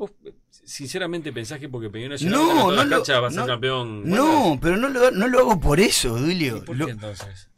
¿Vos sinceramente pensás que porque Peñarol una no, no la a ser no, campeón? No, pero no lo, no lo hago por eso, Julio por qué entonces?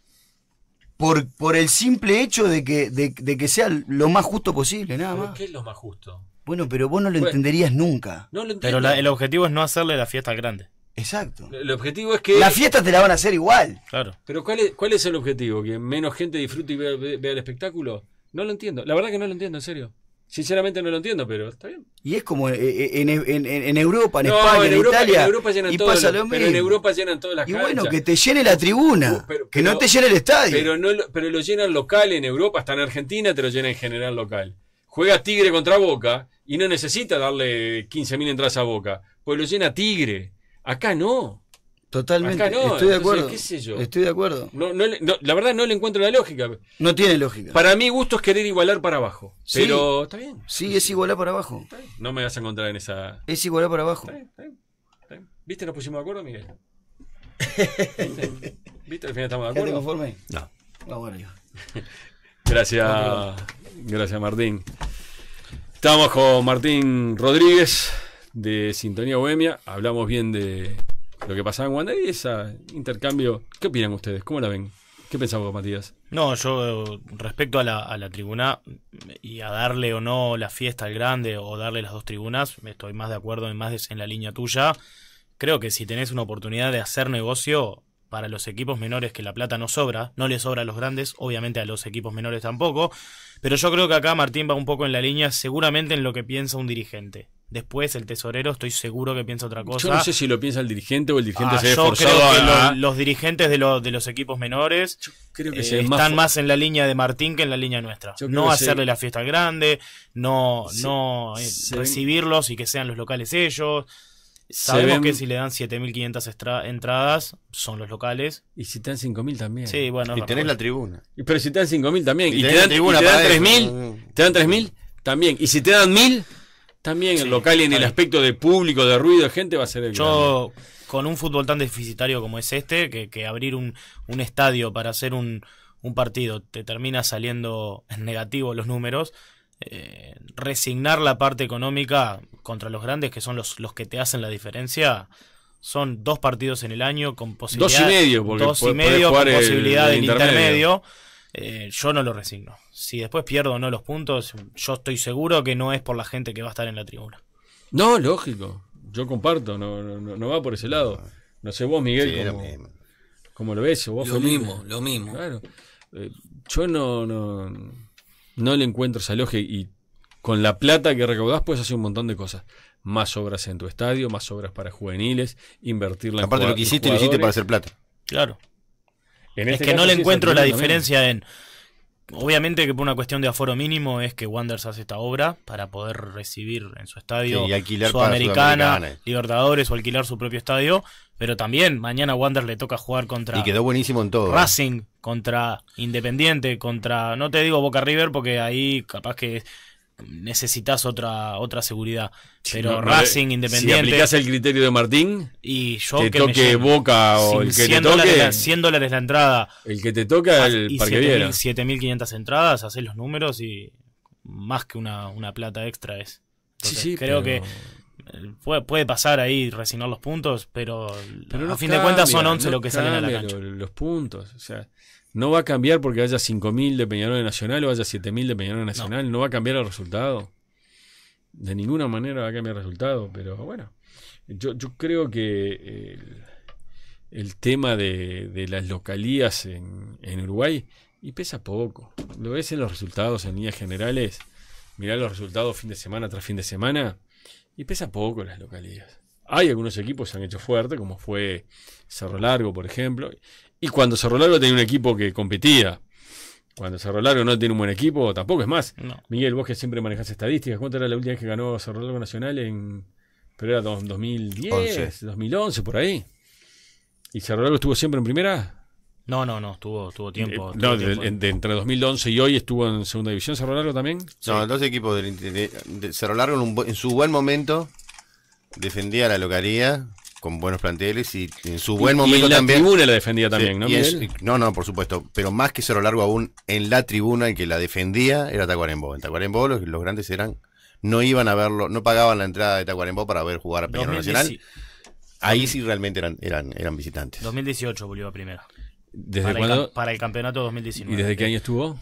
Por, el simple hecho de que, de, que sea lo más justo posible, nada más. ¿Qué es lo más justo? Bueno, pero vos no lo entenderías nunca. No lo pero el objetivo es no hacerle la fiesta grande. Exacto. El objetivo es que. Las fiestas te la van a hacer igual. Claro. Pero ¿cuál es, el objetivo? ¿Que menos gente disfrute y vea, el espectáculo? No lo entiendo. La verdad que no lo entiendo, en serio. Sinceramente no lo entiendo, pero está bien. Y es como eh, eh, en, en, en, Europa, en España, en, Italia. y pasa lo, mismo. Pero en Europa llenan todas las Y bueno, que te llene la tribuna. Uh, que no te llene el estadio. Pero, no, pero lo llenan local en Europa, hasta en Argentina te lo llenan en general local. Juega Tigre contra Boca y no necesita darle 15.000 entradas a Boca, pues lo llena Tigre. Acá no. Totalmente. estoy de acuerdo. Estoy de acuerdo. la verdad no le encuentro la lógica. No tiene lógica. Para mí gusto es querer igualar para abajo. Pero está bien. Sí, es igualar para abajo. No me vas a encontrar en esa... Es igualar para abajo. ¿Viste? Nos pusimos de acuerdo, Miguel. ¿Viste? Al final estamos de acuerdo. conforme? No. yo. Ah, gracias. Gracias, Martín. Estamos con Martín Rodríguez de Sintonía Bohemia. Hablamos bien de lo que pasaba en Wanda y ese intercambio. ¿Qué opinan ustedes? ¿Cómo la ven? ¿Qué pensaba Matías? No, yo respecto a la, tribuna y a darle o no la fiesta al grande o darle las dos tribunas, estoy más de acuerdo en más en la línea tuya. Creo que si tenés una oportunidad de hacer negocio para los equipos menores que la plata no sobra, no le sobra a los grandes, obviamente a los equipos menores tampoco, pero yo creo que acá Martín va un poco en la línea seguramente en lo que piensa un dirigente. Después el tesorero estoy seguro que piensa otra cosa. Yo no sé si lo piensa el dirigente o el dirigente ah, se ve yo los, dirigentes de, de, los equipos menores eh, están más, en la línea de Martín que en la línea nuestra. No hacerle la fiesta grande, no, eh, recibirlos y que sean los locales ellos. Sabemos que si le dan 7.500 entradas, son los locales. Y si te dan 5.000 también. bueno. Y tenés la tribuna. Y, pero si te dan 5.000 también. Y, y te dan 3.000. Te dan 3.000 también. Y si te dan 1.000 también el local y en el aspecto de público, de ruido, de gente va a ser el Yo, con un fútbol tan deficitario como es este, que, que abrir un, un, estadio para hacer un, partido te termina saliendo en negativo los números, eh, resignar la parte económica contra los grandes que son los, los que te hacen la diferencia, son dos partidos en el año con posibilidad dos y medio porque dos y medio con posibilidad intermedio. Eh, yo no lo resigno. Si después pierdo o no los puntos, yo estoy seguro que no es por la gente que va a estar en la tribuna. No, lógico. Yo comparto, no, no, va por ese lado. No sé vos, Miguel, como cómo, lo, ves. Vos lo mismo, lo mismo. Claro. Eh, yo no, no, le encuentro esa lógica y con la plata que recaudas puedes hacer un montón de cosas. Más obras en tu estadio, más obras para juveniles, invertirla la en Aparte lo que hiciste, lo hiciste para hacer plata. Claro es este que no le encuentro la diferencia en... Obviamente que por una cuestión de aforo mínimo es que Wanderers hace esta obra para poder recibir en su estadio y Sudamericana, Libertadores o alquilar su propio estadio, pero también mañana Wanderers le toca jugar contra Y quedó buenísimo en todo. ¿eh? Racing contra Independiente, contra no te digo Boca River porque ahí capaz que necesitas otra, otra seguridad. Pero Racing, eh, Independiente. Si el criterio de Martín, y yo que toque Boca o el que te toque. siendo dólares la entrada. El que te toca, el parque 7.500 entradas, haces los números y más que una, una plata extra es. creo que eh, puede, pasar ahí resignar los puntos, pero, a fin de cuentas son 11 lo que salen a la cancha. Los puntos, o sea, no va a cambiar porque haya 5.000 de Peñarol Nacional o haya 7.000 de Peñarol Nacional. No. va a cambiar el resultado. De ninguna manera va a cambiar el resultado. Pero bueno, yo, yo creo que el, tema de, las localías en, en, Uruguay y pesa poco. Lo ves en los resultados en líneas generales. Mirá los resultados fin de semana tras fin de semana y pesa poco las localías. Hay algunos equipos que se han hecho fuerte, como fue Cerro Largo, por ejemplo. Y cuando Cerro Largo tenía un equipo que competía, cuando Cerro Largo no tiene un buen equipo, tampoco es más. Miguel, vos que siempre manejas estadísticas, ¿cuánto era la última vez que ganó Cerro Largo Nacional en... Pero era 2010, 2011, por ahí. ¿Y Cerro Largo estuvo siempre en primera? No, no, no, estuvo, estuvo eh, tiempo. entre 2011 y hoy estuvo en segunda división Cerro Largo también. No, sí. equipos de, Cerro Largo en, en, su buen momento defendía la localidad con buenos planteles y en su buen momento en la tribuna la defendía también, ¿no? no, no, por supuesto. Pero más que Cerro Largo aún, en la tribuna en que la defendía era Tacuarembó. En Tacuarembó los, grandes eran, no iban a verlo, no pagaban la entrada de Tacuarembó para ver jugar a Peñarol Nacional. Ahí sí realmente eran, eran, eran visitantes. 2018 volvió a primera. ¿Desde para cuándo? El, para el campeonato 2019. ¿Y desde qué año estuvo?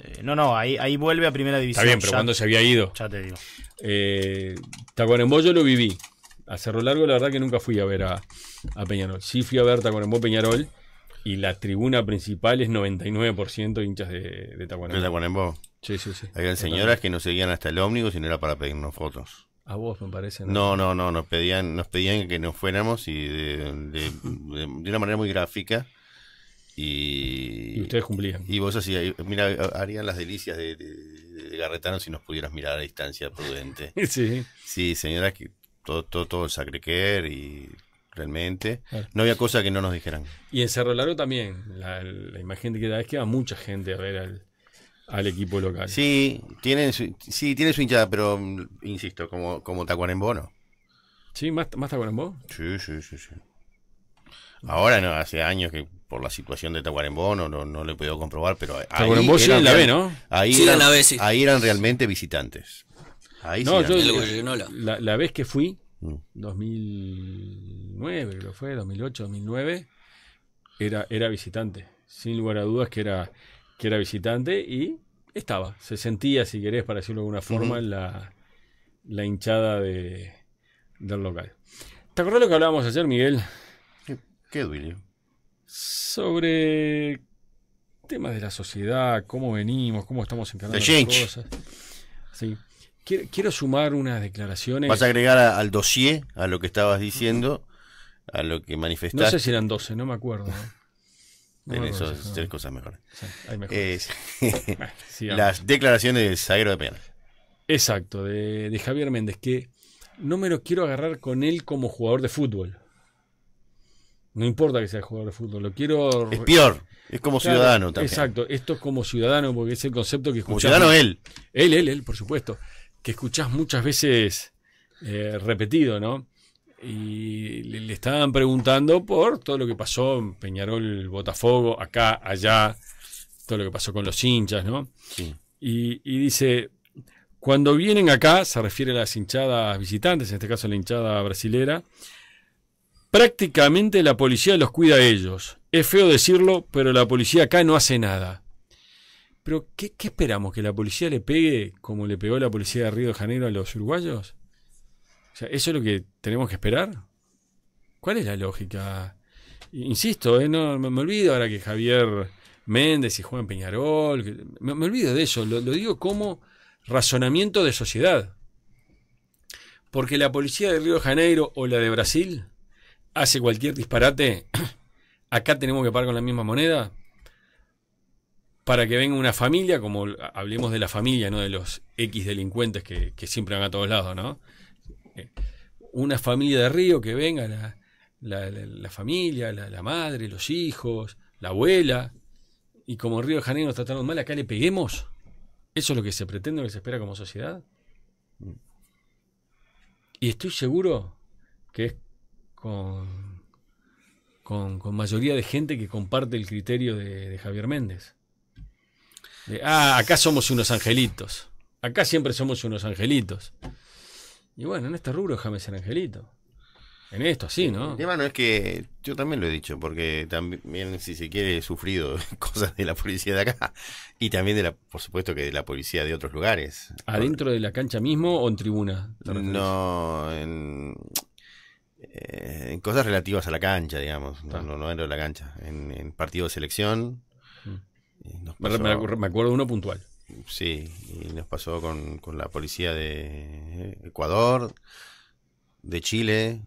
Eh, no, no, ahí, ahí vuelve a primera división. Está bien, pero ¿cuándo se había ido? Ya te digo. Eh, Tacuarembó yo lo viví. A Cerro Largo la verdad que nunca fui a ver a, Peñarol. Sí fui a ver Tacuarembó Peñarol y la tribuna principal es 99% hinchas de, de De Tacuarembó. Sí, sí, sí. Habían señoras que nos seguían hasta el ómnibus y no era para pedirnos fotos. A vos me parece. No, no, no, nos pedían, nos pedían que nos fuéramos y de, una manera muy gráfica. Y, ustedes cumplían. Y vos así, mira, harían las delicias de Garretano si nos pudieras mirar a distancia prudente. sí. Sí, señoras, que todo, todo, todo el er y realmente. No había cosa que no nos dijeran. Y en Cerro Largo también, la, la imagen que da es que va mucha gente a ver al, equipo local. Sí, tiene su, sí, tiene su hinchada, pero mm, insisto, como, como Tacuarembó, ¿no? Sí, más, más Tacuarembó. Sí, sí, sí, sí. Ahora no, hace años que por la situación de Tacuarembó, no, no, no lo he podido comprobar, pero ahí la ¿no? Ahí, eran, realmente visitantes. Ahí no, yo, La, la, vez que fui, 2009 mm. lo fue, 2008, 2009, era, era visitante. Sin lugar a dudas que era, que era visitante y estaba, se sentía, si querés, para decirlo de alguna forma, en la, la, hinchada del local. ¿Te acordás lo que hablábamos ayer, Miguel? ¿Qué, qué sobre temas de la sociedad, cómo venimos, cómo estamos encarando las cosas. Sí. Quiero, sumar unas declaraciones. ¿Vas a agregar al dossier, a lo que estabas diciendo, a lo que manifestaste? No sé si eran 12, no me acuerdo. eso, tres cosas mejores. Eh, las declaraciones de Zaguero de Peña. Exacto, de, de Javier Méndez, que no me lo quiero agarrar con él como jugador de fútbol no importa que sea jugador de fútbol, lo quiero. Es peor, es como ciudadano también. Exacto, esto es como ciudadano, porque es el concepto que escuchas. Como ciudadano él. Él, él, él, por supuesto. Que escuchás muchas veces eh, repetido, ¿no? Y le, estaban preguntando por todo lo que pasó en Peñarol, Botafogo, acá, allá, todo lo que pasó con los hinchas, ¿no? Y, y dice: cuando vienen acá, se refiere a las hinchadas visitantes, en este caso la hinchada brasilera Prácticamente la policía los cuida a ellos. Es feo decirlo, pero la policía acá no hace nada. ¿Pero qué, esperamos? ¿Que la policía le pegue como le pegó la policía de Río de Janeiro a los uruguayos? ¿eso es lo que tenemos que esperar? ¿Cuál es la lógica? Insisto, eh, no, me, olvido ahora que Javier Méndez y Juan Peñarol, me, olvido de eso, lo, lo digo como razonamiento de sociedad. Porque la policía de Río de Janeiro o la de Brasil hace cualquier disparate, acá tenemos que pagar con la misma moneda para que venga una familia, como hablemos de la familia, no de los X delincuentes que, siempre van a todos lados, ¿no? Eh, una familia de Río que venga, la, familia, la, madre, los hijos, la abuela, y como Río de Janeiro nos trataron mal, acá le peguemos. ¿Eso es lo que se pretende, lo que se espera como sociedad? Mm. Y estoy seguro que es con, mayoría de gente que comparte el criterio de, Javier Méndez. ah, acá somos unos angelitos. Acá siempre somos unos angelitos. Y bueno, en este rubro déjame ser angelito. En esto, así, ¿no? es que yo también lo he dicho, porque también, si se quiere, he sufrido cosas de la policía de acá y también, de la, por supuesto, que de la policía de otros lugares. ¿Adentro de la cancha mismo o en tribuna? No, en, eh, en cosas relativas a la cancha, digamos. No, no, no era la cancha. En, partido de selección. Mm. me, acuerdo de uno puntual. Sí, nos pasó con, con la policía de Ecuador, de Chile.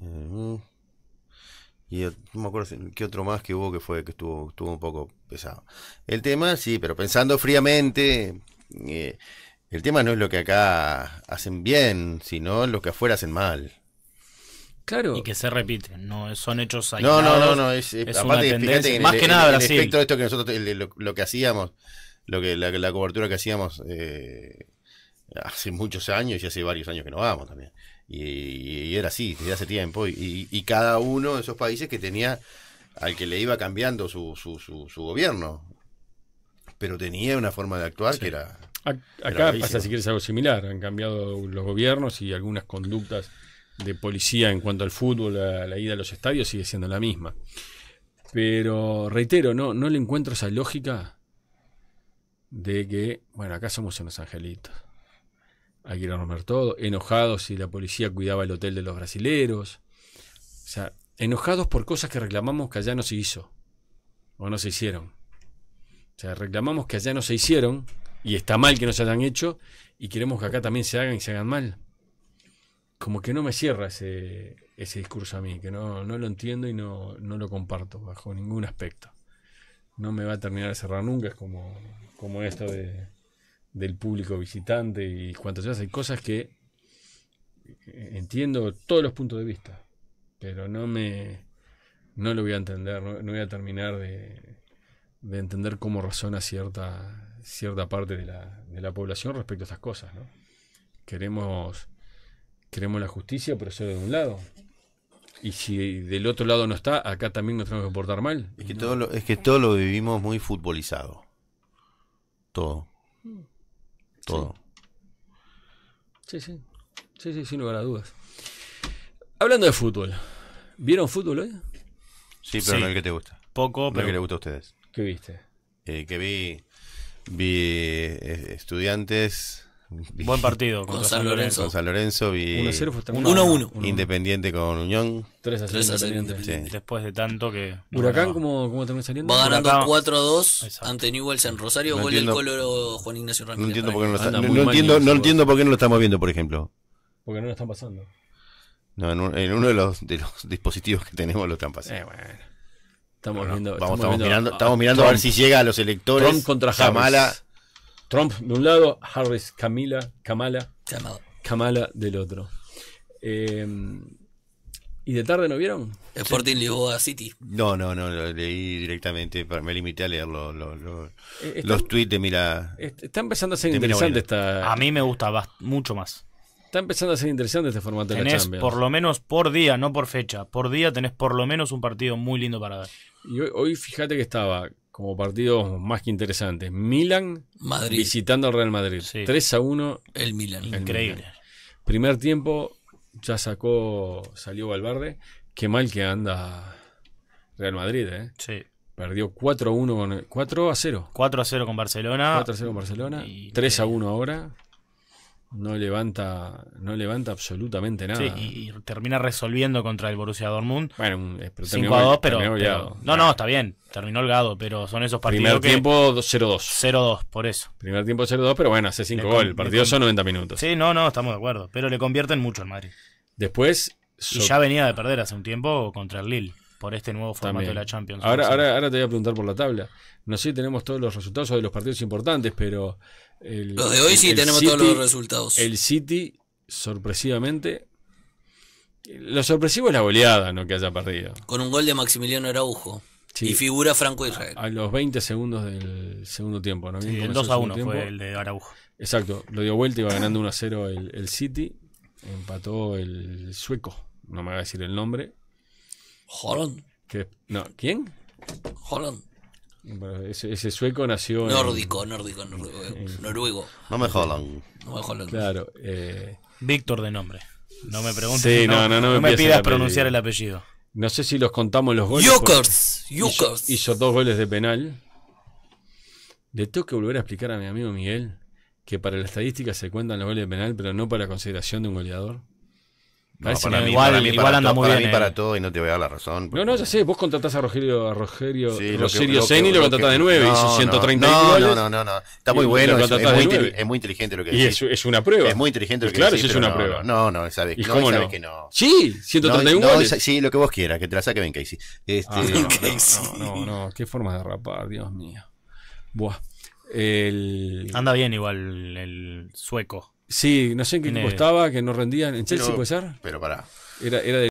Eh, y no me acuerdo qué otro más que hubo que fue que estuvo, estuvo un poco pesado. El tema, sí, pero pensando fríamente, eh, el tema no es lo que acá hacen bien, sino lo que afuera hacen mal. Y que se repiten, no son hechos aislados. No, no, no, es, más e- que nada el, Brasil. esto que nosotros lo, que hacíamos, lo que la, cobertura que hacíamos eh, hace muchos años y hace varios años que no vamos también. Y, era así desde hace tiempo y, cada uno de esos países que tenía al que le iba cambiando su, su, su, gobierno, pero tenía una forma de actuar que era Acá pasa si quieres algo similar, han cambiado los gobiernos y algunas conductas de policía en cuanto al fútbol, a la ida a los estadios, sigue siendo la misma. Pero reitero, no, no le encuentro esa lógica de que, bueno, acá somos unos angelitos. Hay que romper todo. Enojados si la policía cuidaba el hotel de los brasileros. O sea, enojados por cosas que reclamamos que allá no se hizo. O no se hicieron. O sea, reclamamos que allá no se hicieron. Y está mal que no se hayan hecho. Y queremos que acá también se hagan y se hagan mal como que no me cierra ese, ese discurso a mí, que no, lo entiendo y no, no, lo comparto bajo ningún aspecto. No me va a terminar de cerrar nunca, es como, como esto de, del público visitante y cuantas veces hay cosas que eh, entiendo todos los puntos de vista, pero no me no lo voy a entender, no, voy a terminar de, de, entender cómo razona cierta, cierta parte de la, población respecto a estas cosas. ¿no? Queremos Queremos la justicia, pero solo de un lado. Y si del otro lado no está, acá también nos tenemos que portar mal. Es que, todo, lo, vivimos muy futbolizado. Todo. Todo. Sí, sí. Sí, sí, sin lugar a dudas. Hablando de fútbol. ¿Vieron fútbol hoy? Sí, pero no el que te gusta. Poco, pero. el que le gusta a ustedes. ¿Qué viste? Eh, que vi. Vi eh, estudiantes Buen partido con San Lorenzo. Con San Lorenzo vi 1-1. Independiente con Unión. 3 a 0. Después de tanto que. Huracán, ¿cómo, cómo terminó saliendo? Va ganando 4 a 2 ante Newell's en Rosario. gol el color Juan Ignacio Ramírez. No entiendo por qué no lo, no, entiendo, no entiendo por qué no lo estamos viendo, por ejemplo. Porque no lo están pasando. No, en, uno de los, de los dispositivos que tenemos lo están pasando. Eh, bueno. Estamos, viendo, estamos, mirando, estamos mirando a, ver si llega a los electores. Trump contra Hamala Trump de un lado, Harris Camila, Kamala, Kamala, del otro. Em, ¿Y de tarde no vieron? Sporting sí. City. No, no, no, lo leí directamente, me limité a leer eh, los tweets de Mira. Está empezando a ser interesante esta... A mí me gusta mucho más. Está empezando a ser interesante este formato de la Champions. por lo menos por día, no por fecha. Por día tenés por lo menos un partido muy lindo para ver. Y hoy fíjate que estaba como partidos más que interesantes. Milan Madrid. visitando al Real Madrid. 3 a 1. El Milan. Increíble. Primer tiempo ya sacó, salió Valverde. Qué mal que anda Real Madrid, ¿eh? Sí. Perdió 4 a 1 con 4 a 0. 4 a 0 con Barcelona. 4 a 0 con Barcelona. 3 a 1 ahora. No levanta, no levanta absolutamente nada. Sí, y, termina resolviendo contra el Borussia Dortmund. Bueno, 5 a 2, pero, No, no, está bien. Terminó holgado, pero son esos partidos. Primer tiempo 0-2. 0-2, por eso. Primer tiempo 0-2, pero bueno, hace 5 goles. El partido son 90 minutos. Sí, no, no, estamos de acuerdo. Pero le convierten mucho al Madrid. Después. y ya venía de perder hace un tiempo contra el Lille por este nuevo formato de la Champions. Ahora, ahora, ahora te voy a preguntar por la tabla. No sé si tenemos todos los resultados de los partidos importantes, pero los de hoy sí tenemos todos los resultados. El City, sorpresivamente. Lo sorpresivo es la goleada, no que haya perdido. Con un gol de Maximiliano Araujo. Y figura Franco Israel. A, los 20 segundos del segundo tiempo, ¿no? 2 a 1 fue el de Araujo. Exacto, lo dio vuelta, y va ganando 1 a 0 el, City. Empató el sueco, no me va a decir el nombre. Holland. no, ¿Quién? Holland ese, sueco nació. Nórdico, nórdico, eh, noruego. No me jodan. No me jodan. Eh, Víctor de nombre. No me preguntes. no, no, me, pidas pronunciar el apellido. No sé si los contamos los goles. Hizo, dos goles de penal. Le tengo que volver a explicar a mi amigo Miguel que para la estadística se cuentan los goles de penal, pero no para la consideración de un goleador. No, igual, igual anda muy para bien. Mí, eh. Para todo y no te voy a dar la razón. No, no, ya sé, vos contratás a Rogelio, a Rogerio, sí, Rogerio Zeni lo, lo contratás de nueve Y hizo 130 no, no, no, no, no, está muy bueno, es, muy inteligente lo que decís. Y es, una prueba. Es muy inteligente lo que claro, decís. Claro, es una prueba. No, no, sabes, ¿Y cómo que no. Sí, 131 sí, lo que vos quieras, que te la saque Ben Casey. Este, ah, no, no, no, qué forma de rapar, Dios mío. Buah. Anda bien igual el sueco. Sí, no sé en qué equipo estaba, que no rendían. ¿En Chelsea pero, puede ser? Pero pará. Era, era de